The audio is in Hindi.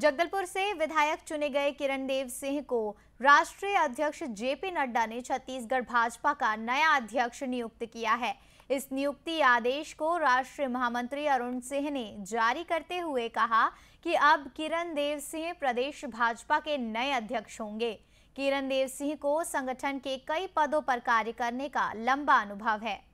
जगदलपुर से विधायक चुने गए किरण देव सिंह को राष्ट्रीय अध्यक्ष जेपी नड्डा ने छत्तीसगढ़ भाजपा का नया अध्यक्ष नियुक्त किया है इस नियुक्ति आदेश को राष्ट्रीय महामंत्री अरुण सिंह ने जारी करते हुए कहा कि अब किरण देव सिंह प्रदेश भाजपा के नए अध्यक्ष होंगे किरण देव सिंह को संगठन के कई पदों पर कार्य करने का लंबा अनुभव है